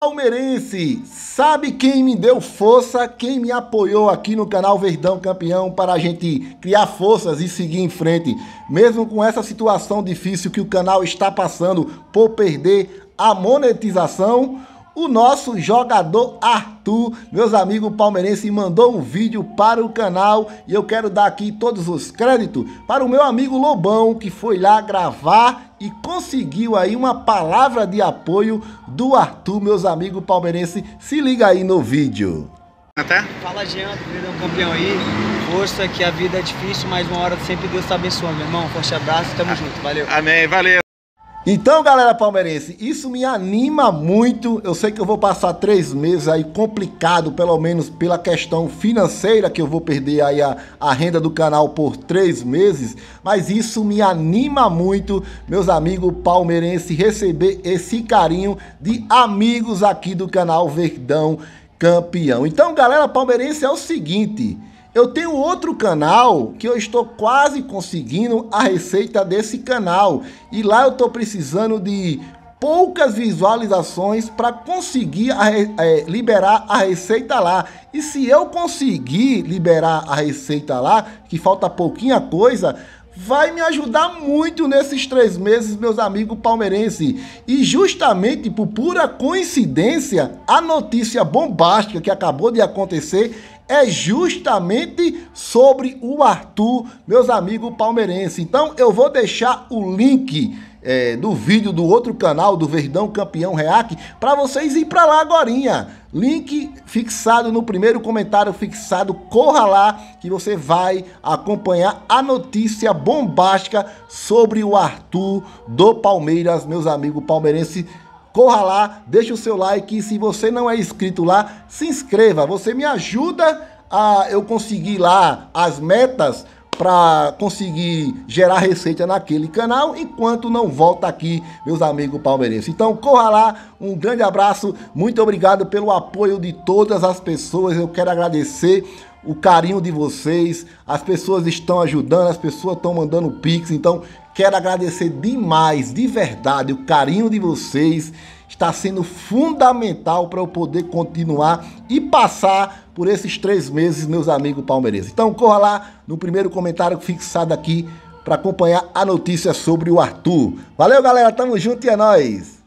Palmeirense, sabe quem me deu força, quem me apoiou aqui no canal Verdão Campeão para a gente criar forças e seguir em frente, mesmo com essa situação difícil que o canal está passando por perder a monetização? o nosso jogador Arthur, meus amigos palmeirenses, mandou um vídeo para o canal e eu quero dar aqui todos os créditos para o meu amigo Lobão, que foi lá gravar e conseguiu aí uma palavra de apoio do Arthur, meus amigos palmeirenses. Se liga aí no vídeo. Até? Fala, Jean, um campeão aí. Força, que a vida é difícil, mas uma hora sempre Deus te abençoa, meu irmão. Forte abraço, tamo ah, junto, valeu. Amém, valeu. Então, galera palmeirense, isso me anima muito. Eu sei que eu vou passar três meses aí complicado, pelo menos pela questão financeira, que eu vou perder aí a, a renda do canal por três meses. Mas isso me anima muito, meus amigos palmeirenses, receber esse carinho de amigos aqui do canal Verdão Campeão. Então, galera palmeirense, é o seguinte. Eu tenho outro canal que eu estou quase conseguindo a receita desse canal. E lá eu estou precisando de poucas visualizações para conseguir a, é, liberar a receita lá. E se eu conseguir liberar a receita lá, que falta pouquinha coisa, vai me ajudar muito nesses três meses, meus amigos palmeirenses. E justamente por pura coincidência, a notícia bombástica que acabou de acontecer é justamente sobre o Arthur, meus amigos palmeirenses. Então eu vou deixar o link é, do vídeo do outro canal do Verdão Campeão React para vocês ir para lá agorinha. Link fixado no primeiro comentário fixado, corra lá que você vai acompanhar a notícia bombástica sobre o Arthur do Palmeiras, meus amigos palmeirenses. Corra lá, deixa o seu like e se você não é inscrito lá, se inscreva. Você me ajuda a eu conseguir lá as metas para conseguir gerar receita naquele canal, enquanto não volta aqui, meus amigos palmeirenses. Então corra lá, um grande abraço, muito obrigado pelo apoio de todas as pessoas, eu quero agradecer o carinho de vocês, as pessoas estão ajudando, as pessoas estão mandando pix, então quero agradecer demais, de verdade, o carinho de vocês está sendo fundamental para eu poder continuar e passar por esses três meses, meus amigos palmeirenses. Então corra lá no primeiro comentário fixado aqui para acompanhar a notícia sobre o Arthur. Valeu, galera. Tamo junto e é nóis.